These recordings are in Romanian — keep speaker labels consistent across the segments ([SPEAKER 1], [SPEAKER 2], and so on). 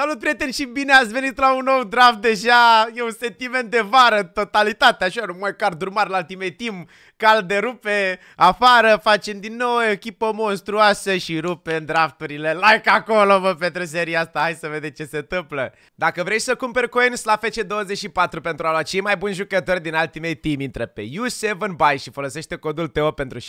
[SPEAKER 1] Salut prieteni și bine ați venit la un nou draft deja, e un sentiment de vară în totalitate, așa mai card urmar la Ultimate Team, cal de rupe afară, facem din nou o echipă monstruoasă și rupe în drafturile, like acolo vă pentru seria asta, hai să vedem ce se întâmplă. Dacă vrei să cumperi coins la FC24 pentru a lua cei mai buni jucători din Ultimate Team, intră pe U7Buy și folosește codul TO pentru 6%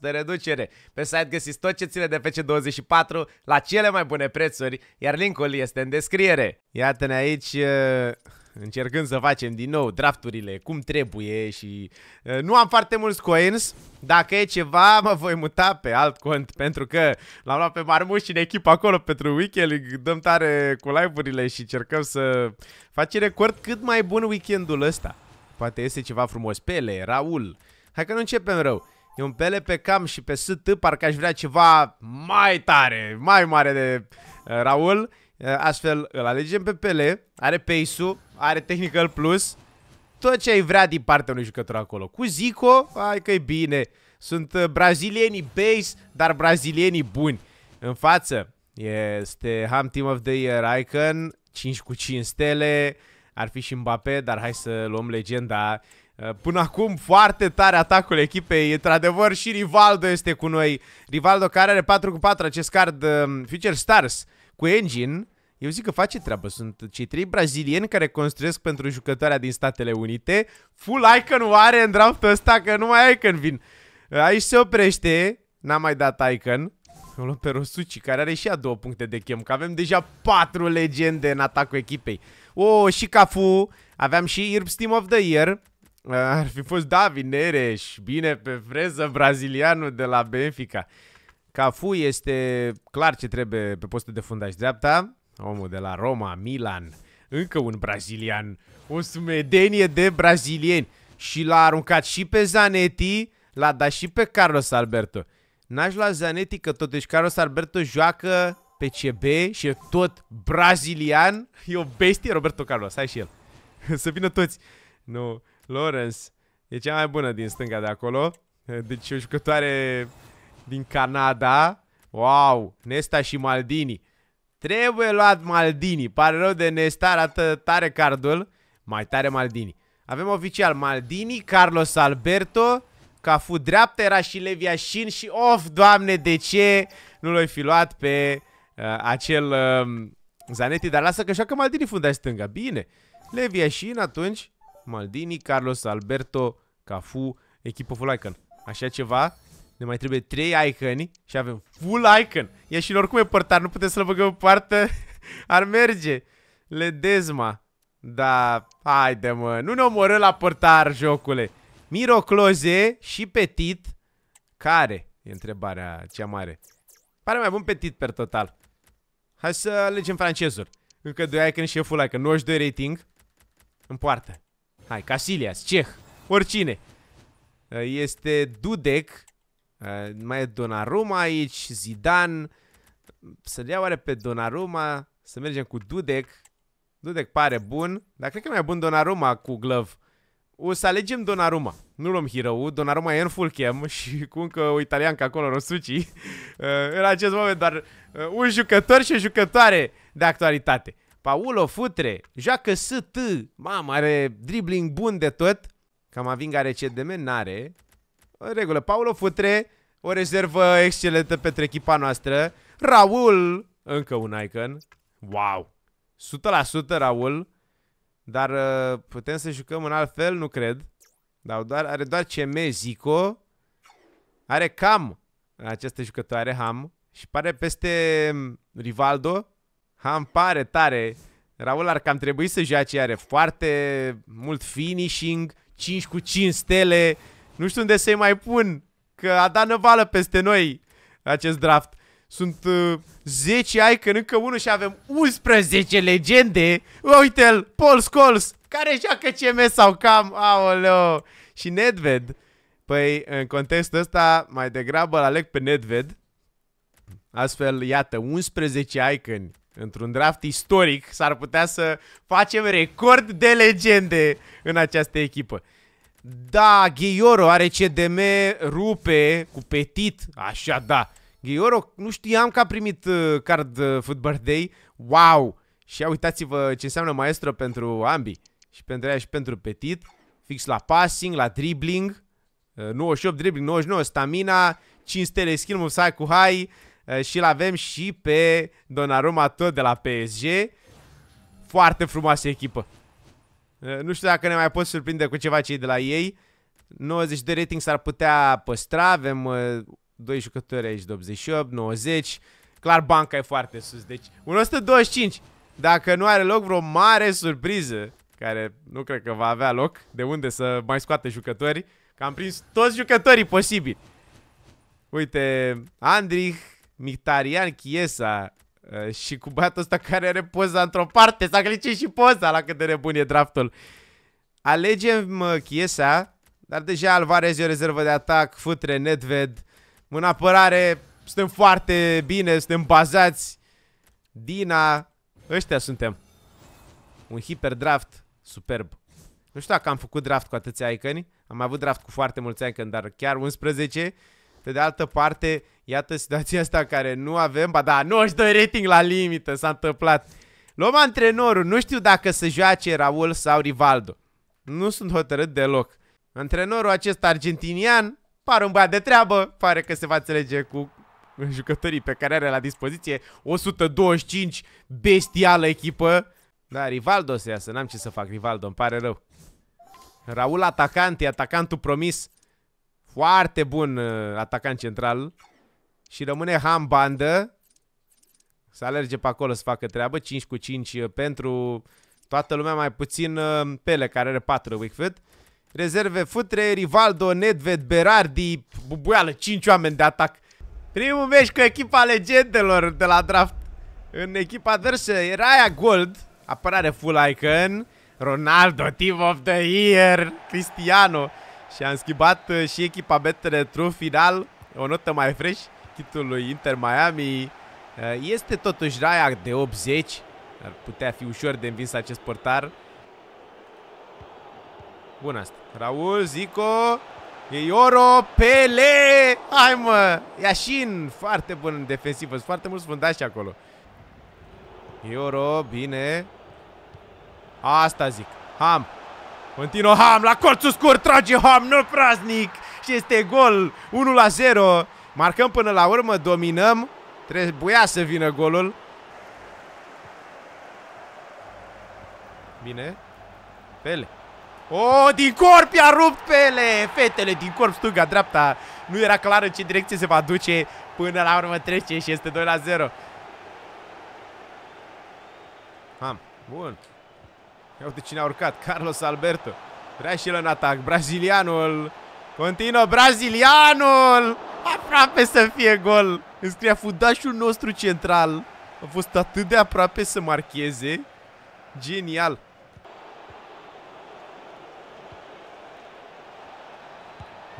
[SPEAKER 1] reducere. Pe site găsiți tot ce ține de FC24 la cele mai bune prețuri, iar linkul este în descriere. Iată-ne aici uh, încercând să facem din nou drafturile cum trebuie și uh, nu am foarte mulți coins. Dacă e ceva, mă voi muta pe alt cont pentru că l-am luat pe Marmuș și în echipă acolo pentru weekend. Dăm tare cu live-urile și încercăm să facem record cât mai bun weekendul ăsta. Poate este ceva frumos. Pele, Raul. Hai că nu începem rău. E un pele pe cam și pe ST, parcă aș vrea ceva mai tare, mai mare de uh, Raul. Eh, astfel îl alegem pe Pele, are pace-ul, are technical plus, tot ce ai vrea din partea unui jucător acolo. Cu Zico, hai că e bine. Sunt eh, brazilienii base, dar brazilienii buni. În față este Ham Team of the Year Icon, 5 cu 5 stele, ar fi și Mbappé, dar hai să luăm legenda. Eh, până acum foarte tare atacul echipei, într-adevăr și Rivaldo este cu noi. Rivaldo care are 4 cu 4 acest card Future Stars cu Engine, eu zic că face treabă. Sunt cei trei brazilieni care construiesc pentru jucătoarea din Statele Unite. Full icon are în draftul ăsta, că nu mai icon vin. Aici se oprește. N-am mai dat icon. O luăm pe Rosuci, care are și a două puncte de chem, că avem deja patru legende în atacul echipei. O, oh, și Cafu, aveam și irps Team of the Year. Ar fi fost David Nereș, bine pe freză, brazilianul de la Benfica. Cafu este clar ce trebuie pe postul de fundaș dreapta. Omul de la Roma, Milan, încă un brazilian, o sumedenie de brazilieni. Și l-a aruncat și pe Zanetti, l-a dat și pe Carlos Alberto. N-aș lua Zanetti că totuși Carlos Alberto joacă pe CB și e tot brazilian. E o bestie Roberto Carlos, hai și el. Să vină toți. Nu, Lawrence e cea mai bună din stânga de acolo. Deci o jucătoare din Canada. Wow, Nesta și Maldini. Trebuie luat Maldini. Pare rău de nestar atât tare cardul. Mai tare Maldini. Avem oficial Maldini, Carlos Alberto, Cafu dreapta, era și Shin și of, doamne, de ce nu l-ai fi luat pe uh, acel uh, Zanetti? Dar lasă că joacă Maldini funda stânga. Bine. Shin atunci, Maldini, Carlos Alberto, Cafu, echipă Fulaican. Așa ceva ne mai trebuie 3 icon și avem full icon. E și oricum e părtar, nu putem să-l băgăm în parte. Ar merge. Ledezma. Da, haide mă, nu ne omoră la portar jocule. Mirocloze și Petit. Care? E întrebarea cea mare. Pare mai bun Petit per total. Hai să alegem francezul. Încă 2 icon și e full icon. 92 rating. În poartă. Hai, Casilias, Ceh, oricine. Este Dudek Uh, mai e Donnarumma aici, Zidane. Să-l iau oare pe Donnarumma, să mergem cu Dudek. Dudek pare bun, dar cred că mai bun Donnarumma cu glove. O să alegem Donnarumma. Nu luăm -ul. Donnarumma e în full cam și cu încă o italiancă acolo, Rosucci. Uh, eh, în acest moment dar uh, eh, un jucător și o jucătoare de actualitate. Paulo Futre, joacă ST, mamă, are dribbling bun de tot. Camavinga are CDM, n-are. În regulă, Paulo Futre, o rezervă excelentă pentru echipa noastră. Raul, încă un icon. Wow! 100% Raul. Dar uh, putem să jucăm în alt fel? Nu cred. Dar doar, are doar CM, Zico. Are Cam, această jucătoare, Ham. Și pare peste um, Rivaldo. Ham pare tare. Raul ar cam trebui să joace, are foarte mult finishing, 5 cu 5 stele. Nu știu unde să-i mai pun, că a dat năvală peste noi acest draft. Sunt uh, 10 ai că încă unul și avem 11 legende. Uite-l, Paul Scholes, care joacă CM sau cam, aoleo, și Nedved. Păi, în contextul ăsta, mai degrabă îl aleg pe Nedved. Astfel, iată, 11 icon într-un draft istoric s-ar putea să facem record de legende în această echipă. Da, Ghioro are CDM rupe cu petit, așa da. Ghioro, nu știam că a primit uh, card uh, Football Day. Wow! Și ia uitați-vă ce înseamnă maestro pentru ambii. Și pentru ea și pentru petit. Fix la passing, la dribbling. 98 uh, dribbling, 99 stamina, 5 stele skill move cu high și-l avem și pe Donnarumma tot de la PSG. Foarte frumoasă echipă. Eh, nu știu dacă ne mai pot surprinde cu ceva cei de la ei. 90 de rating s-ar putea păstra, avem eh, doi jucători aici de 88, 90. Clar banca e foarte sus, deci 125. Dacă nu are loc vreo mare surpriză, care nu cred că va avea loc, de unde să mai scoate jucători, că am prins toți jucătorii posibili. Uite, Andrich, Mictarian, Chiesa, Eh, și cu băiatul ăsta care are poza într-o parte, s-a glicit și poza la cât de nebun e draftul. Alegem Chiesa, dar deja Alvarez e o rezervă de atac, Futre, Nedved. În apărare suntem foarte bine, suntem bazați. Dina, ăștia suntem. Un hiperdraft superb. Nu știu dacă am făcut draft cu atâția iconi. Am avut draft cu foarte mulți iconi, dar chiar 11. Pe de altă parte, Iată situația asta care nu avem. Ba da, 92 rating la limită, s-a întâmplat. Luăm antrenorul, nu știu dacă să joace Raul sau Rivaldo. Nu sunt hotărât deloc. Antrenorul acesta argentinian pare un băiat de treabă, pare că se va înțelege cu jucătorii pe care are la dispoziție 125 bestială echipă. Da, Rivaldo se iasă, n-am ce să fac, Rivaldo, îmi pare rău. Raul atacant, e atacantul promis. Foarte bun uh, atacant central. Și rămâne Ham bandă. Să alerge pe acolo să facă treabă. 5 cu 5 uh, pentru toată lumea, mai puțin uh, Pele, care are 4 Wickford. Rezerve Futre, Rivaldo, Nedved, Berardi, Bubuială, 5 oameni de atac. Primul meci cu echipa legendelor de la draft. În echipa adversă era aia Gold, apărare full icon, Ronaldo, team of the year, Cristiano. Și am schimbat uh, și echipa betere true final, o notă mai fresh titlului Inter Miami. Eh, este totuși raia de 80. Ar putea fi ușor de învins acest portar. Bun asta. Raul, Zico, E Ioro, Pele! Hai mă! Iașin! Foarte bun în defensivă. Sunt foarte mulți fundași acolo. Ioro, bine. Asta zic. Ham. Continuă Ham la colțul scurt. Trage Ham, nu praznic. Și este gol. 1 la 0. Marcăm până la urmă, dominăm. Trebuia să vină golul. Bine. Pele. O, oh, din corp i-a rupt Pele! Fetele din corp, stânga, dreapta. Nu era clar în ce direcție se va duce. Până la urmă trece și este 2 la 0. Am. Bun. Ia uite cine a urcat. Carlos Alberto. Vrea și el în atac. Brazilianul. Continuă Brazilianul! A aproape să fie gol. Îmi scria fudașul nostru central. A fost atât de aproape să marcheze. Genial.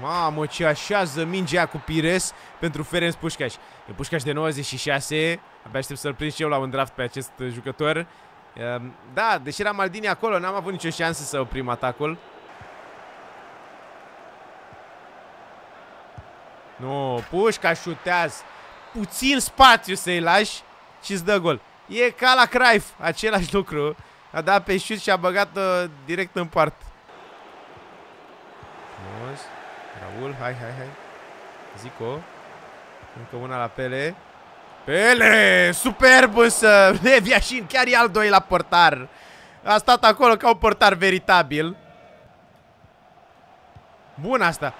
[SPEAKER 1] Mamă, ce așează mingea cu Pires pentru Ferenc Pușcaș. E Pușcaș de 96. Abia aștept să-l prind și eu la un draft pe acest jucător. Ehm, da, deși era Maldini acolo, n-am avut nicio șansă să oprim atacul. Nu, Pușca șutează. Puțin spațiu să-i lași și îți dă gol. E ca la Craif, același lucru. A dat pe șut și a băgat uh, direct în part. Frumos. Raul, hai, hai, hai. Zico. Încă una la Pele. Pele! Superb însă! Leviașin chiar e al doilea portar. A stat acolo ca un portar veritabil. Bun asta.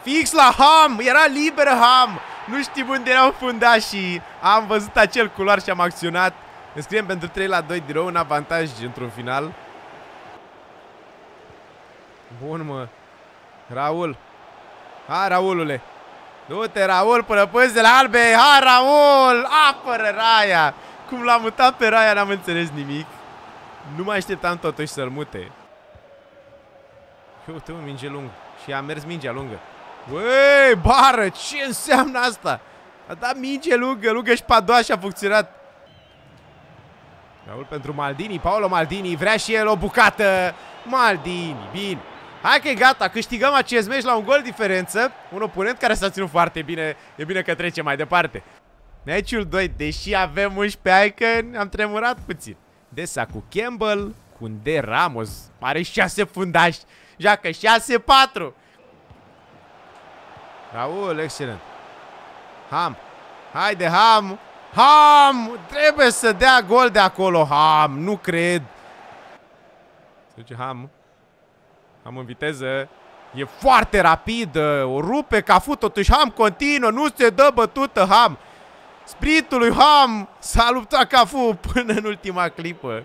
[SPEAKER 1] Fix la Ham! Era liber Ham! Nu știu unde erau fundașii. Am văzut acel culoar și am acționat. Ne scriem pentru 3 la 2 din nou Un avantaj într-un final. Bun, mă. Raul. Ha, Raulule. Du-te, Raul, până pânzi de la albe. Ha, Raul! Apără Raia! Cum l a mutat pe Raia, n-am înțeles nimic. Nu mai așteptam totuși să-l mute. Uite, un minge lung. Și a mers mingea lungă. Uei, bară, ce înseamnă asta? A dat minge lungă, lungă și Padoa și a funcționat. Raul pentru Maldini, Paolo Maldini, vrea și el o bucată. Maldini, bine. Hai că e gata, câștigăm acest meci la un gol diferență. Un oponent care s-a ținut foarte bine, e bine că trece mai departe. Meciul 2, deși avem 11 icon, am tremurat puțin. Desa cu Campbell, cu De Ramos, pare 6 fundași, joacă 6-4. Raul, excelent. Ham. Haide, Ham. Ham! Trebuie să dea gol de acolo, Ham. Nu cred. Se duce Ham. Ham în viteză. E foarte rapid. O rupe Cafu. Totuși Ham continuă. Nu se dă bătută, Ham. Spiritul lui Ham s-a luptat Cafu până în ultima clipă.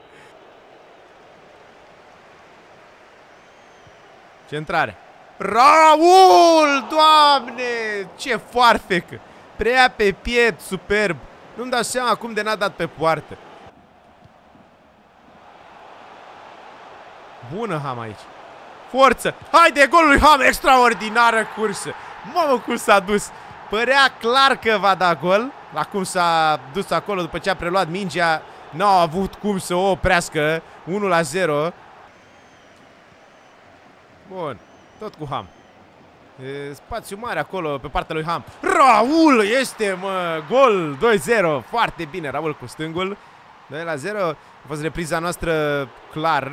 [SPEAKER 1] Centrare. Raul, doamne, ce foarfecă! Prea pe piet, superb! Nu-mi dau seama cum de n-a dat pe poartă. Bună Ham aici. Forță! Haide, golul lui Ham! Extraordinară cursă! Mamă cum s-a dus! Părea clar că va da gol. La cum s-a dus acolo după ce a preluat mingea, n-au avut cum să o oprească. 1 la 0. Bun. Tot cu Ham. E, spațiu mare acolo pe partea lui Ham. Raul este, mă, gol 2-0. Foarte bine, Raul cu stângul. 2 0. A fost repriza noastră clar.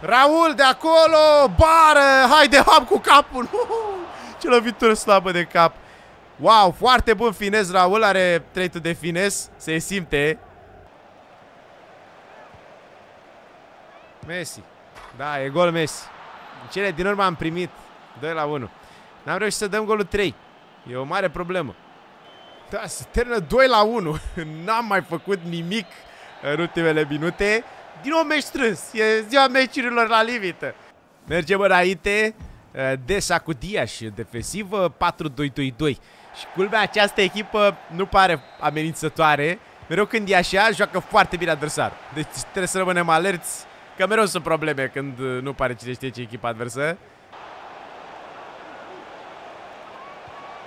[SPEAKER 1] Raul de acolo, bară, haide Ham cu capul. Ce lovitură slabă de cap. Wow, foarte bun finez Raul, are treitul de finez, se simte. Messi. Da, e gol Messi. În cele din urmă am primit 2 la 1. N-am reușit să dăm golul 3. E o mare problemă. Da, se termină 2 la 1. N-am mai făcut nimic în ultimele minute. Din nou meci strâns. E ziua meciurilor la limită. Mergem înainte. Eh, de Sacudia și defensivă 4-2-2-2. Și culmea, această echipă nu pare amenințătoare. Mereu când e așa, joacă foarte bine adversar. Deci trebuie să rămânem alerți Că mereu sunt probleme când uh, nu pare cine știe ce echipa adversă.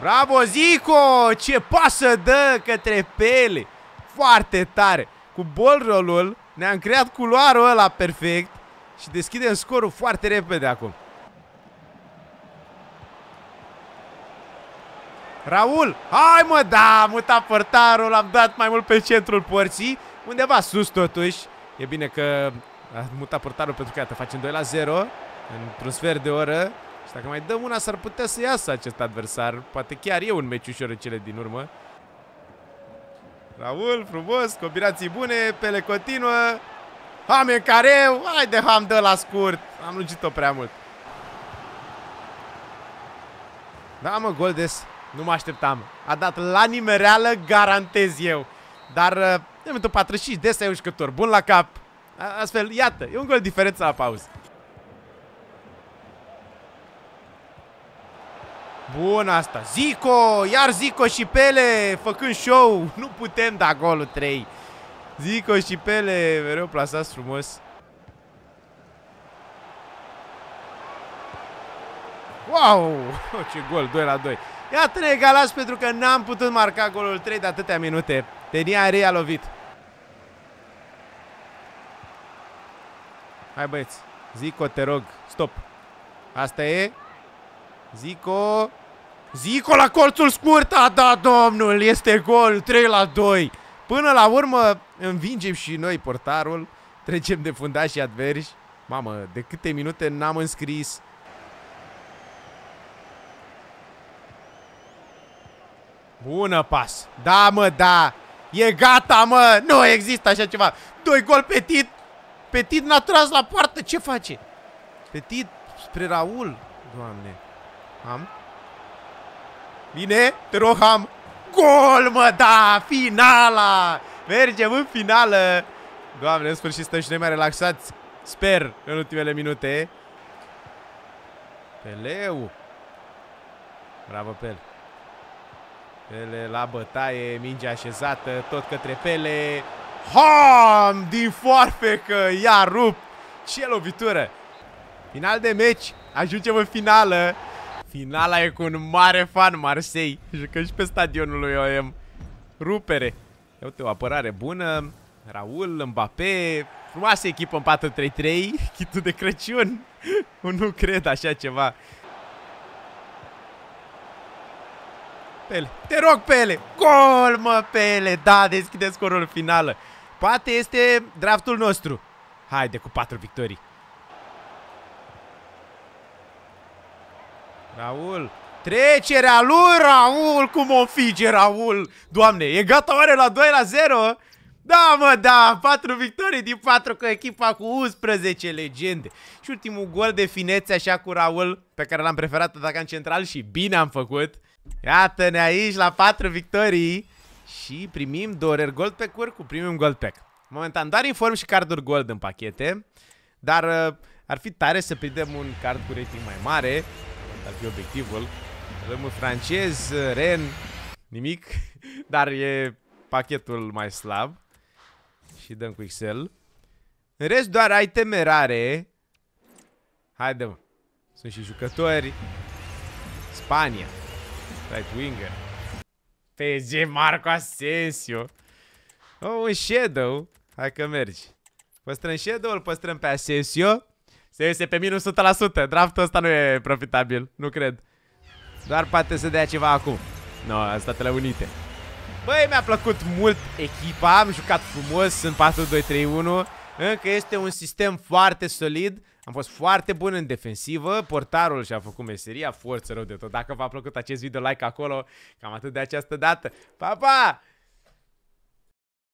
[SPEAKER 1] Bravo, Zico! Ce pasă dă către Pele! Foarte tare! Cu bolrolul ne-am creat culoarul ăla perfect și deschidem scorul foarte repede acum. Raul, hai mă, da, am mutat portarul, am dat mai mult pe centrul porții, undeva sus totuși. E bine că a mutat portarul pentru că iată, facem 2 la 0 într-un sfert de oră. Și dacă mai dăm una, s-ar putea să iasă acest adversar. Poate chiar e un meci ușor în cele din urmă. Raul, frumos, combinații bune, Pele continuă. Ham în e hai de Ham dă la scurt. Am lungit-o prea mult. Da, mă, Goldes, nu mă așteptam. A dat la nimereală, garantez eu. Dar, uh, în 45, des e un jucător bun la cap, Astfel, iată, e un gol diferența la pauză. Bun asta. Zico, iar Zico și Pele făcând show. Nu putem da golul 3. Zico și Pele mereu plasați frumos. Wow! Ce gol, 2 la 2. Iată ne egalați pentru că n-am putut marca golul 3 de atâtea minute. Tenia Rea a lovit. Hai băieți. Zico, te rog. Stop. Asta e. Zico. Zico la colțul scurt. A da, domnul. Este gol. 3 la 2. Până la urmă învingem și noi portarul. Trecem de fundașii adverși Mamă, de câte minute n-am înscris Bună pas. Da, mă, da. E gata, mă. Nu există așa ceva. Doi gol petit Petit n-a tras la poartă, ce face? Petit spre Raul, doamne. Am. Bine, te rog, am. Gol, mă, da, finala! Mergem în finală! Doamne, în sfârșit stăm și noi mai relaxați, sper, în ultimele minute. Peleu. Bravo, Pel. Pele la bătaie, minge așezată, tot către Pele. Ham din foarfecă, i-a rupt. Ce lovitură! Final de meci, ajungem în finală. Finala e cu un mare fan Marseille. Jucăm și pe stadionul lui OM. Rupere. Ia uite, o apărare bună. Raul, Mbappé. Frumoasă echipă în 4-3-3. Chitul de Crăciun. nu cred așa ceva. Pele. Te rog, Pele. Gol, mă, Pele. Da, deschide scorul finală. Poate este draftul nostru. Haide cu patru victorii. Raul. Trecerea lui Raul. Cum o înfige Raul? Doamne, e gata oare la 2 la 0? Da, mă, da, 4 victorii din 4 cu echipa cu 11 legende. Și ultimul gol de finețe așa cu Raul, pe care l-am preferat atacant în central și bine am făcut. Iată-ne aici la 4 victorii și primim dorer gold pe uri cu primim gold pack. Momentan doar inform și carduri gold în pachete, dar uh, ar fi tare să prindem un card cu rating mai mare, ar fi obiectivul. Rămân francez, ren, nimic, dar e pachetul mai slab. Și dăm cu Excel. În rest doar ai temerare. Haide mă. Sunt și jucători. Spania. Right winger. PSG Marco Asensio. Oh, un Shadow. Hai că mergi. Păstrăm Shadow, îl păstrăm pe Asensio. Se iese pe minus 100%. Draftul ăsta nu e profitabil. Nu cred. Doar poate să dea ceva acum. No, Statele Unite. Băi, mi-a plăcut mult echipa. Am jucat frumos. Sunt 4-2-3-1. Încă este un sistem foarte solid. Am fost foarte bun în defensivă, portarul și-a făcut meseria, forță rău de tot. Dacă v-a plăcut acest video, like acolo, cam atât de această dată. Pa, pa!